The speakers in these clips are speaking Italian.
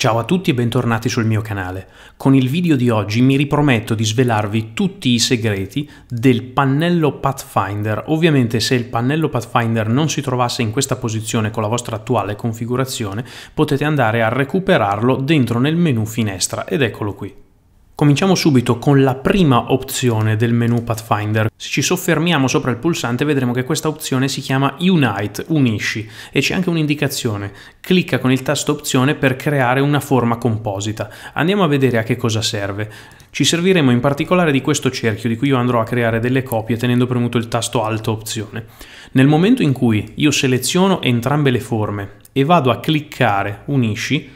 Ciao a tutti e bentornati sul mio canale. Con il video di oggi mi riprometto di svelarvi tutti i segreti del pannello Pathfinder. Ovviamente se il pannello Pathfinder non si trovasse in questa posizione con la vostra attuale configurazione, potete andare a recuperarlo dentro nel menu finestra ed eccolo qui. Cominciamo subito con la prima opzione del menu Pathfinder. Se ci soffermiamo sopra il pulsante vedremo che questa opzione si chiama Unite, unisci, e c'è anche un'indicazione. Clicca con il tasto opzione per creare una forma composita. Andiamo a vedere a che cosa serve. Ci serviremo in particolare di questo cerchio di cui io andrò a creare delle copie tenendo premuto il tasto alto opzione. Nel momento in cui io seleziono entrambe le forme e vado a cliccare unisci,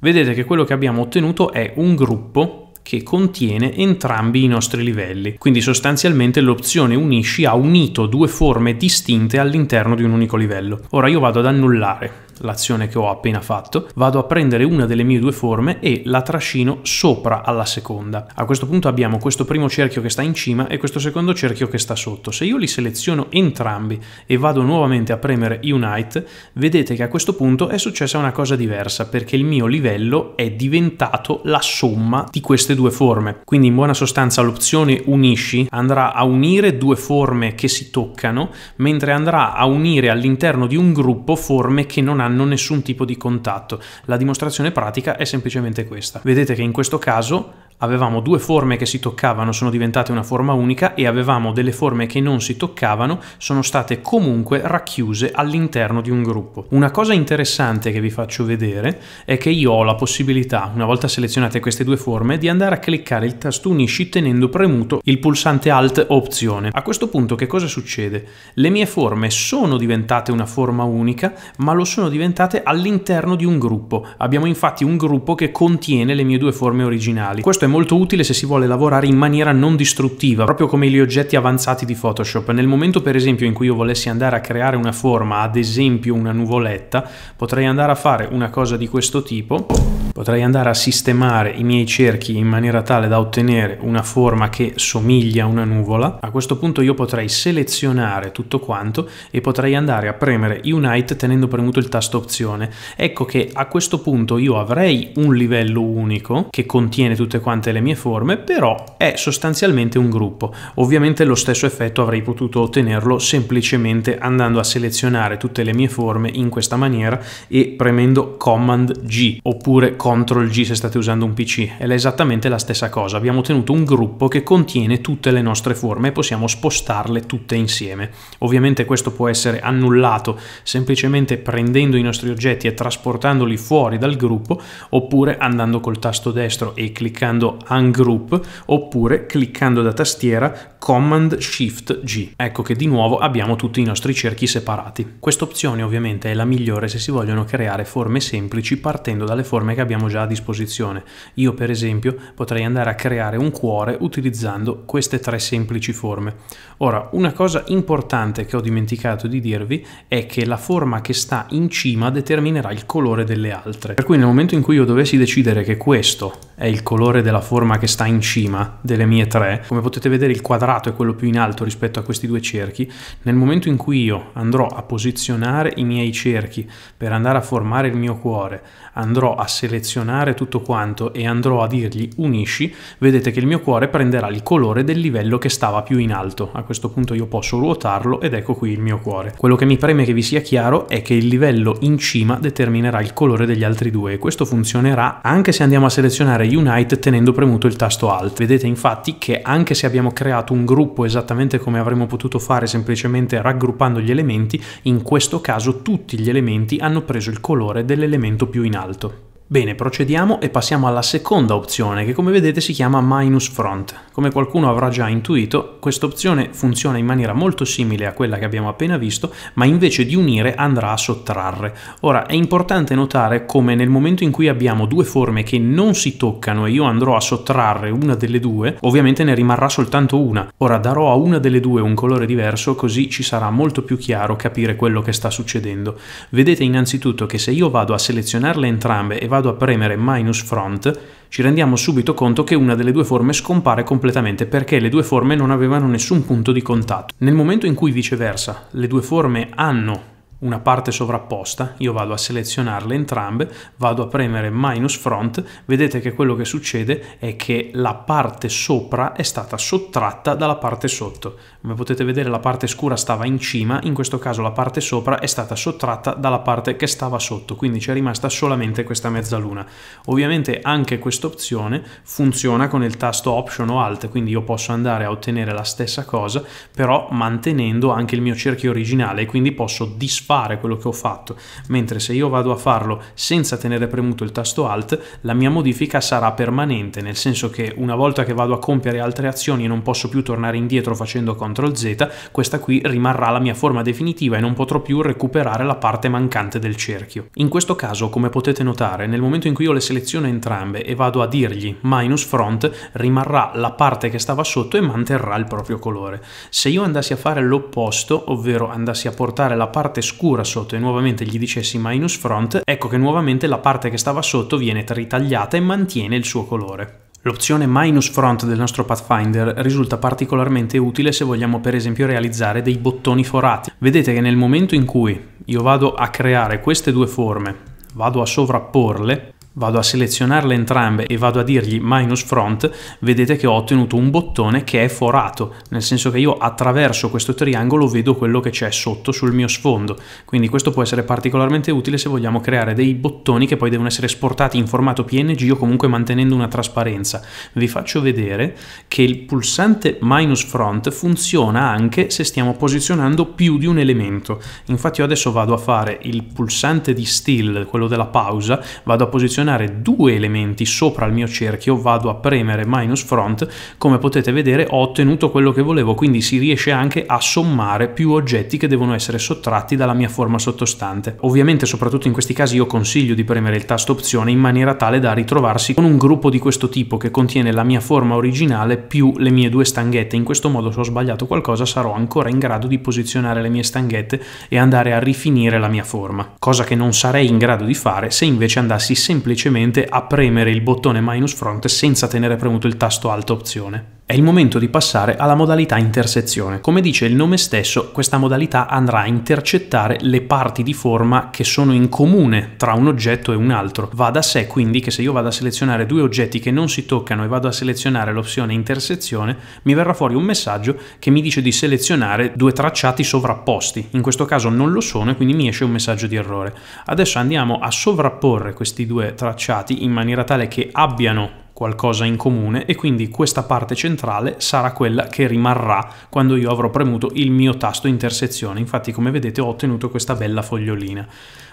vedete che quello che abbiamo ottenuto è un gruppo che contiene entrambi i nostri livelli. Quindi sostanzialmente l'opzione unisci ha unito due forme distinte all'interno di un unico livello. Ora io vado ad annullare l'azione che ho appena fatto, vado a prendere una delle mie due forme e la trascino sopra alla seconda. A questo punto abbiamo questo primo cerchio che sta in cima e questo secondo cerchio che sta sotto. Se io li seleziono entrambi e vado nuovamente a premere Unite, vedete che a questo punto è successa una cosa diversa perché il mio livello è diventato la somma di queste due forme. Quindi in buona sostanza l'opzione unisci andrà a unire due forme che si toccano, mentre andrà a unire all'interno di un gruppo forme che non hanno avranno nessun tipo di contatto. La dimostrazione pratica è semplicemente questa. Vedete che in questo caso avevamo due forme che si toccavano, sono diventate una forma unica e avevamo delle forme che non si toccavano, sono state comunque racchiuse all'interno di un gruppo. Una cosa interessante che vi faccio vedere è che io ho la possibilità, una volta selezionate queste due forme, di andare a cliccare il tasto unisci tenendo premuto il pulsante alt opzione. A questo punto che cosa succede? Le mie forme sono diventate una forma unica, ma lo sono diventate all'interno di un gruppo. Abbiamo infatti un gruppo che contiene le mie due forme originali. Questo è è molto utile se si vuole lavorare in maniera non distruttiva, proprio come gli oggetti avanzati di Photoshop. Nel momento per esempio in cui io volessi andare a creare una forma, ad esempio una nuvoletta, potrei andare a fare una cosa di questo tipo, potrei andare a sistemare i miei cerchi in maniera tale da ottenere una forma che somiglia a una nuvola. A questo punto io potrei selezionare tutto quanto e potrei andare a premere Unite tenendo premuto il tasto opzione. Ecco che a questo punto io avrei un livello unico che contiene tutte quante nonostante le mie forme, però è sostanzialmente un gruppo. Ovviamente lo stesso effetto avrei potuto ottenerlo semplicemente andando a selezionare tutte le mie forme in questa maniera e premendo Command G oppure Ctrl G se state usando un PC. È esattamente la stessa cosa, abbiamo ottenuto un gruppo che contiene tutte le nostre forme e possiamo spostarle tutte insieme. Ovviamente questo può essere annullato semplicemente prendendo i nostri oggetti e trasportandoli fuori dal gruppo oppure andando col tasto destro e cliccando tasto Ungroup oppure cliccando da tastiera Command Shift G. Ecco che di nuovo abbiamo tutti i nostri cerchi separati. Questa opzione ovviamente è la migliore se si vogliono creare forme semplici partendo dalle forme che abbiamo già a disposizione. Io per esempio potrei andare a creare un cuore utilizzando queste tre semplici forme. Ora, una cosa importante che ho dimenticato di dirvi è che la forma che sta in cima determinerà il colore delle altre. Per cui nel momento in cui io dovessi decidere che questo è il colore della la forma che sta in cima delle mie tre, come potete vedere il quadrato è quello più in alto rispetto a questi due cerchi, nel momento in cui io andrò a posizionare i miei cerchi per andare a formare il mio cuore, andrò a selezionare tutto quanto e andrò a dirgli unisci, vedete che il mio cuore prenderà il colore del livello che stava più in alto. A questo punto io posso ruotarlo ed ecco qui il mio cuore. Quello che mi preme che vi sia chiaro è che il livello in cima determinerà il colore degli altri due e questo funzionerà anche se andiamo a selezionare Unite tenendo tenendo premuto il tasto Alt. Vedete infatti che anche se abbiamo creato un gruppo esattamente come avremmo potuto fare semplicemente raggruppando gli elementi, in questo caso tutti gli elementi hanno preso il colore dell'elemento più in alto. Bene, procediamo e passiamo alla seconda opzione che come vedete si chiama minus front. Come qualcuno avrà già intuito, questa opzione funziona in maniera molto simile a quella che abbiamo appena visto, ma invece di unire andrà a sottrarre. Ora è importante notare come nel momento in cui abbiamo due forme che non si toccano e io andrò a sottrarre una delle due, ovviamente ne rimarrà soltanto una. Ora darò a una delle due un colore diverso così ci sarà molto più chiaro capire quello che sta succedendo. Vedete innanzitutto che se io vado a selezionarle entrambe e vado vado a premere minus front, ci rendiamo subito conto che una delle due forme scompare completamente perché le due forme non avevano nessun punto di contatto. Nel momento in cui viceversa le due forme hanno una parte sovrapposta, io vado a selezionarle entrambe, vado a premere minus front, vedete che quello che succede è che la parte sopra è stata sottratta dalla parte sotto. Come potete vedere la parte scura stava in cima, in questo caso la parte sopra è stata sottratta dalla parte che stava sotto, quindi c'è rimasta solamente questa mezzaluna. Ovviamente anche questa opzione funziona con il tasto Option o Alt, quindi io posso andare a ottenere la stessa cosa, però mantenendo anche il mio cerchio originale, quindi posso disfare quello che ho fatto, mentre se io vado a farlo senza tenere premuto il tasto Alt, la mia modifica sarà permanente, nel senso che una volta che vado a compiere altre azioni non posso più tornare indietro facendo CTRL CTRL Z, questa qui rimarrà la mia forma definitiva e non potrò più recuperare la parte mancante del cerchio. In questo caso, come potete notare, nel momento in cui io le seleziono entrambe e vado a dirgli minus front, rimarrà la parte che stava sotto e manterrà il proprio colore. Se io andassi a fare l'opposto, ovvero andassi a portare la parte scura sotto e nuovamente gli dicessi minus front, ecco che nuovamente la parte che stava sotto viene ritagliata e mantiene il suo colore. L'opzione Minus Front del nostro Pathfinder risulta particolarmente utile se vogliamo per esempio realizzare dei bottoni forati. Vedete che nel momento in cui io vado a creare queste due forme, vado a sovrapporle, vado a selezionarle entrambe e vado a dirgli minus front, vedete che ho ottenuto un bottone che è forato, nel senso che io attraverso questo triangolo vedo quello che c'è sotto sul mio sfondo. Quindi questo può essere particolarmente utile se vogliamo creare dei bottoni che poi devono essere esportati in formato PNG o comunque mantenendo una trasparenza. Vi faccio vedere che il pulsante minus front funziona anche se stiamo posizionando più di un elemento. Infatti io adesso vado a fare il pulsante di still, quello della pausa, vado a posizionare posizionare due elementi sopra il mio cerchio, vado a premere minus front, come potete vedere ho ottenuto quello che volevo, quindi si riesce anche a sommare più oggetti che devono essere sottratti dalla mia forma sottostante. Ovviamente soprattutto in questi casi io consiglio di premere il tasto opzione in maniera tale da ritrovarsi con un gruppo di questo tipo che contiene la mia forma originale più le mie due stanghette, in questo modo se ho sbagliato qualcosa sarò ancora in grado di posizionare le mie stanghette e andare a rifinire la mia forma, cosa che non sarei in grado di fare se invece andassi semplicemente semplicemente a premere il bottone minus front senza tenere premuto il tasto Alt Opzione. È il momento di passare alla modalità intersezione. Come dice il nome stesso, questa modalità andrà a intercettare le parti di forma che sono in comune tra un oggetto e un altro. Va da sé quindi che se io vado a selezionare due oggetti che non si toccano e vado a selezionare l'opzione intersezione, mi verrà fuori un messaggio che mi dice di selezionare due tracciati sovrapposti. In questo caso non lo sono e quindi mi esce un messaggio di errore. Adesso andiamo a sovrapporre questi due tracciati in maniera tale che abbiano qualcosa in comune e quindi questa parte centrale sarà quella che rimarrà quando io avrò premuto il mio tasto intersezione. Infatti come vedete ho ottenuto questa bella fogliolina.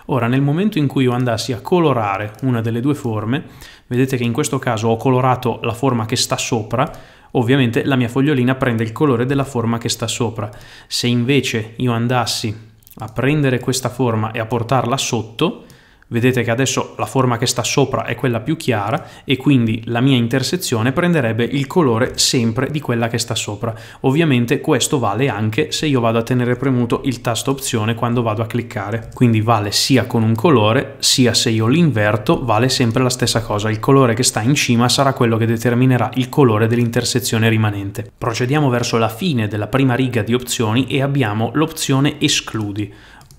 Ora nel momento in cui io andassi a colorare una delle due forme, vedete che in questo caso ho colorato la forma che sta sopra, ovviamente la mia fogliolina prende il colore della forma che sta sopra. Se invece io andassi a prendere questa forma e a portarla sotto, Vedete che adesso la forma che sta sopra è quella più chiara e quindi la mia intersezione prenderebbe il colore sempre di quella che sta sopra. Ovviamente questo vale anche se io vado a tenere premuto il tasto opzione quando vado a cliccare. Quindi vale sia con un colore sia se io l'inverto vale sempre la stessa cosa. Il colore che sta in cima sarà quello che determinerà il colore dell'intersezione rimanente. Procediamo verso la fine della prima riga di opzioni e abbiamo l'opzione escludi.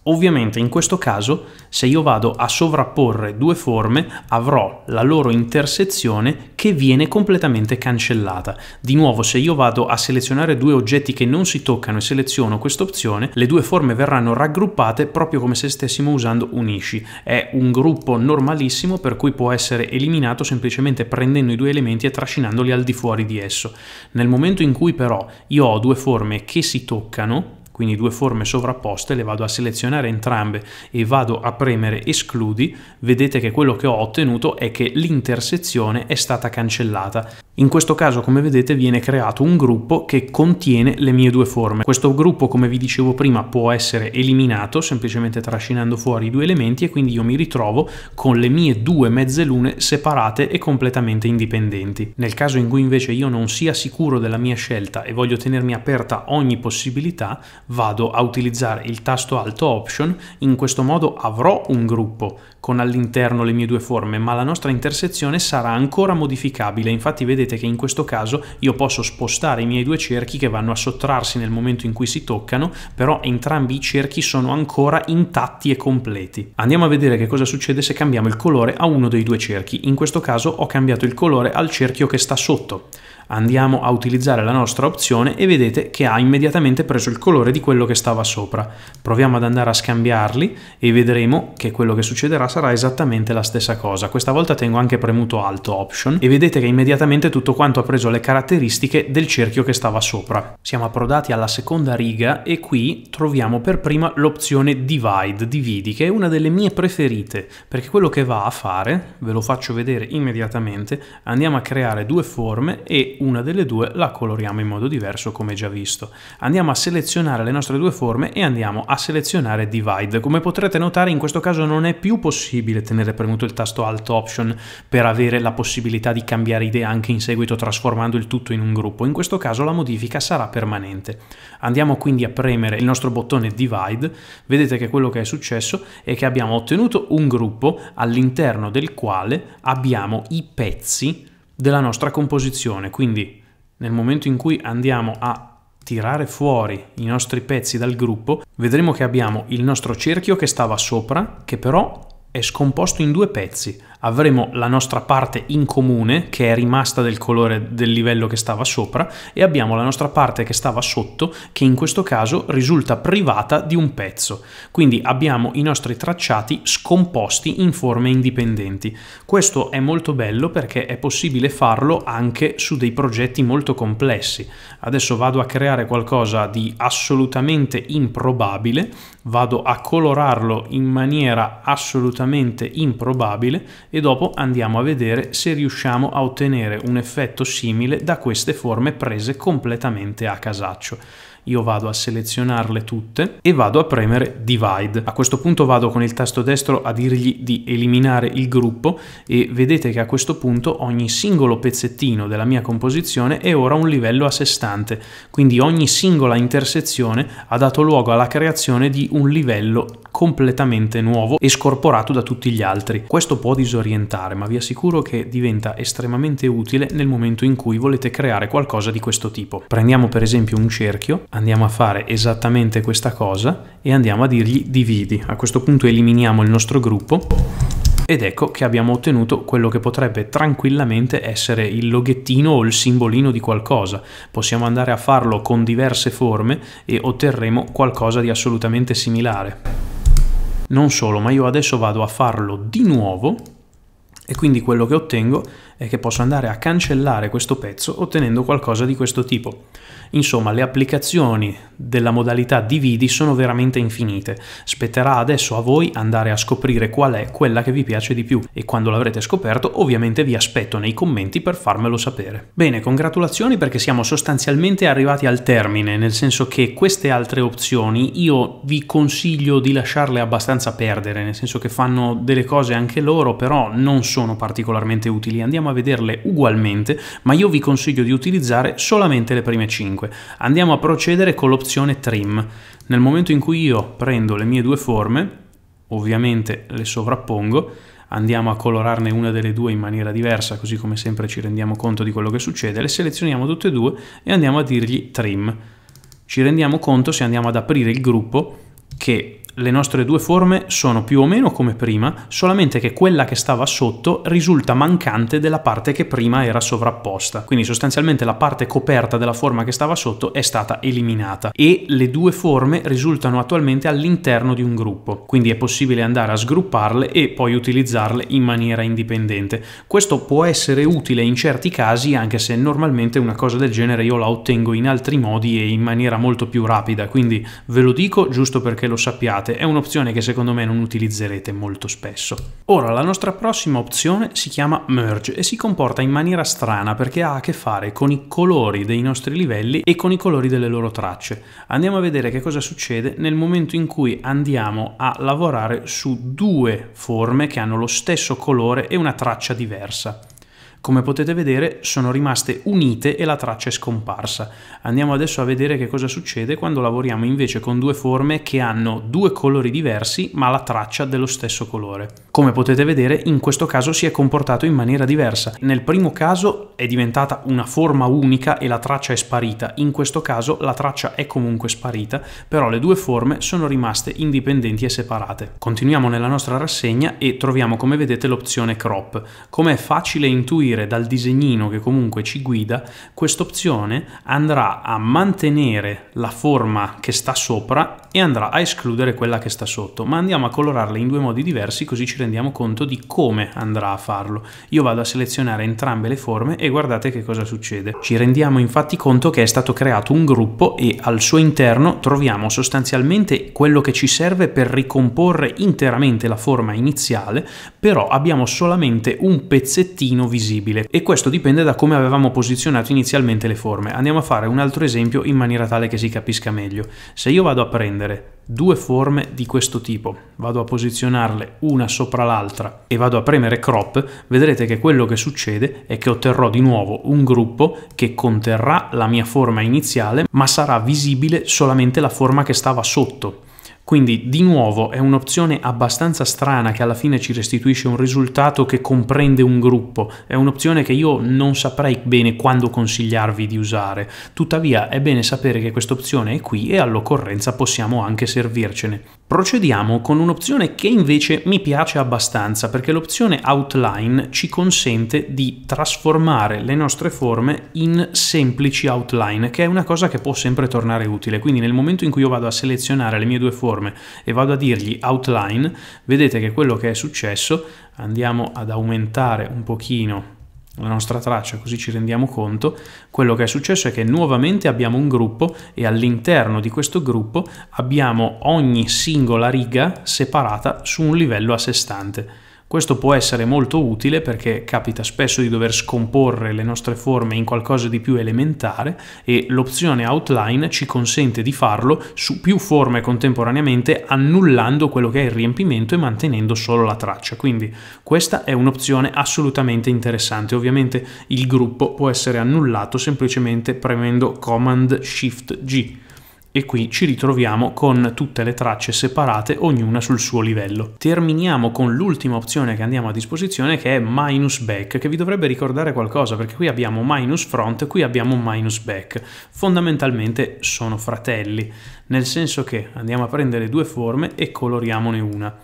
Ovviamente in questo caso se io vado a sovrapporre due forme avrò la loro intersezione che viene completamente cancellata. Di nuovo se io vado a selezionare due oggetti che non si toccano e seleziono questa opzione, le due forme verranno raggruppate proprio come se stessimo usando unisci. È un gruppo normalissimo per cui può essere eliminato semplicemente prendendo i due elementi e trascinandoli al di fuori di esso. Nel momento in cui però io ho due forme che si toccano, quindi due forme sovrapposte, le vado a selezionare entrambe e vado a premere escludi, vedete che quello che ho ottenuto è che l'intersezione è stata cancellata. In questo caso, come vedete, viene creato un gruppo che contiene le mie due forme. Questo gruppo, come vi dicevo prima, può essere eliminato semplicemente trascinando fuori i due elementi e quindi io mi ritrovo con le mie due mezze lune separate e completamente indipendenti. Nel caso in cui invece io non sia sicuro della mia scelta e voglio tenermi aperta ogni possibilità, vado a utilizzare il tasto Alto Option, in questo modo avrò un gruppo con all'interno le mie due forme, ma la nostra intersezione sarà ancora modificabile. Infatti vedete vedete che in questo caso io posso spostare i miei due cerchi che vanno a sottrarsi nel momento in cui si toccano, però entrambi i cerchi sono ancora intatti e completi. Andiamo a vedere che cosa succede se cambiamo il colore a uno dei due cerchi. In questo caso ho cambiato il colore al cerchio che sta sotto. Andiamo a utilizzare la nostra opzione e vedete che ha immediatamente preso il colore di quello che stava sopra. Proviamo ad andare a scambiarli e vedremo che quello che succederà sarà esattamente la stessa cosa. Questa volta tengo anche premuto Alt Option e vedete che immediatamente tutto quanto ha preso le caratteristiche del cerchio che stava sopra. Siamo approdati alla seconda riga e qui troviamo per prima l'opzione Divide, dividi, che è una delle mie preferite, perché quello che va a fare, ve lo faccio vedere immediatamente, andiamo a creare due forme e una delle due la coloriamo in modo diverso come già visto. Andiamo a selezionare le nostre due forme e andiamo a selezionare Divide. Come potrete notare in questo caso non è più possibile tenere premuto il tasto Alt Option per avere la possibilità di cambiare idea anche in seguito trasformando il tutto in un gruppo. In questo caso la modifica sarà permanente. Andiamo quindi a premere il nostro bottone Divide. Vedete che quello che è successo è che abbiamo ottenuto un gruppo all'interno del quale abbiamo i pezzi della nostra composizione. Quindi nel momento in cui andiamo a tirare fuori i nostri pezzi dal gruppo, vedremo che abbiamo il nostro cerchio che stava sopra, che però è scomposto in due pezzi avremo la nostra parte in comune che è rimasta del colore del livello che stava sopra e abbiamo la nostra parte che stava sotto che in questo caso risulta privata di un pezzo. Quindi abbiamo i nostri tracciati scomposti in forme indipendenti. Questo è molto bello perché è possibile farlo anche su dei progetti molto complessi. Adesso vado a creare qualcosa di assolutamente improbabile, vado a colorarlo in maniera assolutamente improbabile e dopo andiamo a vedere se riusciamo a ottenere un effetto simile da queste forme prese completamente a casaccio io vado a selezionarle tutte e vado a premere divide. A questo punto vado con il tasto destro a dirgli di eliminare il gruppo e vedete che a questo punto ogni singolo pezzettino della mia composizione è ora un livello a sé stante, quindi ogni singola intersezione ha dato luogo alla creazione di un livello completamente nuovo e scorporato da tutti gli altri. Questo può disorientare, ma vi assicuro che diventa estremamente utile nel momento in cui volete creare qualcosa di questo tipo. Prendiamo per esempio un cerchio, andiamo a fare esattamente questa cosa e andiamo a dirgli dividi. A questo punto eliminiamo il nostro gruppo ed ecco che abbiamo ottenuto quello che potrebbe tranquillamente essere il loghettino o il simbolino di qualcosa. Possiamo andare a farlo con diverse forme e otterremo qualcosa di assolutamente similare. Non solo, ma io adesso vado a farlo di nuovo e quindi quello che ottengo che posso andare a cancellare questo pezzo ottenendo qualcosa di questo tipo. Insomma, le applicazioni della modalità dividi sono veramente infinite. Spetterà adesso a voi andare a scoprire qual è quella che vi piace di più e quando l'avrete scoperto ovviamente vi aspetto nei commenti per farmelo sapere. Bene, congratulazioni perché siamo sostanzialmente arrivati al termine, nel senso che queste altre opzioni io vi consiglio di lasciarle abbastanza perdere, nel senso che fanno delle cose anche loro, però non sono particolarmente utili. Andiamo andiamo a vederle ugualmente, ma io vi consiglio di utilizzare solamente le prime 5. Andiamo a procedere con l'opzione Trim. Nel momento in cui io prendo le mie due forme, ovviamente le sovrappongo, andiamo a colorarne una delle due in maniera diversa, così come sempre ci rendiamo conto di quello che succede, le selezioniamo tutte e due e andiamo a dirgli Trim. Ci rendiamo conto se andiamo ad aprire il gruppo che le nostre due forme sono più o meno come prima, solamente che quella che stava sotto risulta mancante della parte che prima era sovrapposta. Quindi sostanzialmente la parte coperta della forma che stava sotto è stata eliminata e le due forme risultano attualmente all'interno di un gruppo. Quindi è possibile andare a sgrupparle e poi utilizzarle in maniera indipendente. Questo può essere utile in certi casi anche se normalmente una cosa del genere io la ottengo in altri modi e in maniera molto più rapida. Quindi ve lo dico giusto perché lo sappiate provate, è un'opzione che secondo me non utilizzerete molto spesso. Ora, la nostra prossima opzione si chiama Merge e si comporta in maniera strana perché ha a che fare con i colori dei nostri livelli e con i colori delle loro tracce. Andiamo a vedere che cosa succede nel momento in cui andiamo a lavorare su due forme che hanno lo stesso colore e una traccia diversa. Come potete vedere sono rimaste unite e la traccia è scomparsa. Andiamo adesso a vedere che cosa succede quando lavoriamo invece con due forme che hanno due colori diversi ma la traccia dello stesso colore. Come potete vedere in questo caso si è comportato in maniera diversa. Nel primo caso è diventata una forma unica e la traccia è sparita, in questo caso la traccia è comunque sparita, però le due forme sono rimaste indipendenti e separate. Continuiamo nella nostra rassegna e troviamo come vedete l'opzione crop. Come è facile intuire seguire dal disegnino che comunque ci guida, quest'opzione andrà a mantenere la forma che sta sopra e andrà a escludere quella che sta sotto, ma andiamo a colorarle in due modi diversi così ci rendiamo conto di come andrà a farlo. Io vado a selezionare entrambe le forme e guardate che cosa succede. Ci rendiamo infatti conto che è stato creato un gruppo e al suo interno troviamo sostanzialmente quello che ci serve per ricomporre interamente la forma iniziale, però abbiamo solamente un pezzettino visibile visibile e questo dipende da come avevamo posizionato inizialmente le forme. Andiamo a fare un altro esempio in maniera tale che si capisca meglio. Se io vado a prendere due forme di questo tipo, vado a posizionarle una sopra l'altra e vado a premere crop, vedrete che quello che succede è che otterrò di nuovo un gruppo che conterrà la mia forma iniziale ma sarà visibile solamente la forma che stava sotto quindi di nuovo è un'opzione abbastanza strana che alla fine ci restituisce un risultato che comprende un gruppo, è un'opzione che io non saprei bene quando consigliarvi di usare, tuttavia è bene sapere che quest'opzione è qui e all'occorrenza possiamo anche servircene. Procediamo con un'opzione che invece mi piace abbastanza perché l'opzione outline ci consente di trasformare le nostre forme in semplici outline, che è una cosa che può sempre tornare utile. Quindi nel momento in cui io vado a selezionare le mie due forme e vado a dirgli outline, vedete che quello che è successo, andiamo ad aumentare un pochino la nostra traccia, così ci rendiamo conto, quello che è successo è che nuovamente abbiamo un gruppo e all'interno di questo gruppo abbiamo ogni singola riga separata su un livello a sé stante. Questo può essere molto utile perché capita spesso di dover scomporre le nostre forme in qualcosa di più elementare e l'opzione outline ci consente di farlo su più forme contemporaneamente annullando quello che è il riempimento e mantenendo solo la traccia. Quindi questa è un'opzione assolutamente interessante. Ovviamente il gruppo può essere annullato semplicemente premendo Command Shift G e qui ci ritroviamo con tutte le tracce separate, ognuna sul suo livello. Terminiamo con l'ultima opzione che andiamo a disposizione che è minus back, che vi dovrebbe ricordare qualcosa perché qui abbiamo minus front, qui abbiamo minus back. Fondamentalmente sono fratelli, nel senso che andiamo a prendere due forme e coloriamone una.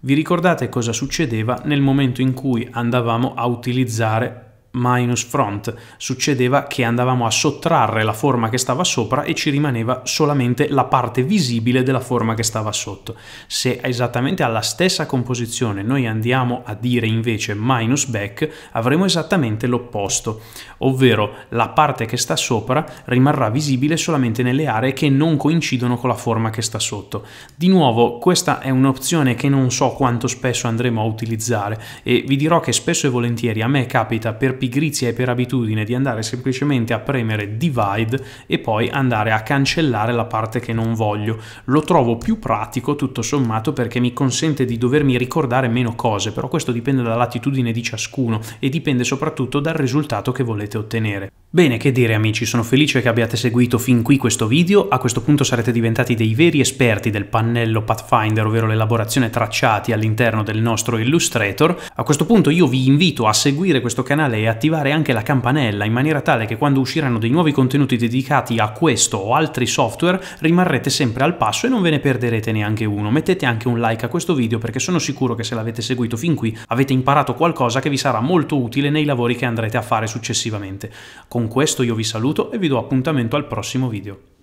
Vi ricordate cosa succedeva nel momento in cui andavamo a utilizzare minus front. Succedeva che andavamo a sottrarre la forma che stava sopra e ci rimaneva solamente la parte visibile della forma che stava sotto. Se esattamente alla stessa composizione noi andiamo a dire invece minus back, avremo esattamente l'opposto, ovvero la parte che sta sopra rimarrà visibile solamente nelle aree che non coincidono con la forma che sta sotto. Di nuovo, questa è un'opzione che non so quanto spesso andremo a utilizzare e vi dirò che spesso e volentieri a me capita per pigrizia e per abitudine di andare semplicemente a premere divide e poi andare a cancellare la parte che non voglio. Lo trovo più pratico tutto sommato perché mi consente di dovermi ricordare meno cose, però questo dipende dall'attitudine di ciascuno e dipende soprattutto dal risultato che volete ottenere. Bene, che dire amici, sono felice che abbiate seguito fin qui questo video, a questo punto sarete diventati dei veri esperti del pannello Pathfinder, ovvero l'elaborazione tracciati all'interno del nostro Illustrator. A questo punto io vi invito a seguire questo canale e attivare anche la campanella in maniera tale che quando usciranno dei nuovi contenuti dedicati a questo o altri software rimarrete sempre al passo e non ve ne perderete neanche uno. Mettete anche un like a questo video perché sono sicuro che se l'avete seguito fin qui avete imparato qualcosa che vi sarà molto utile nei lavori che andrete a fare successivamente. Con con questo io vi saluto e vi do appuntamento al prossimo video.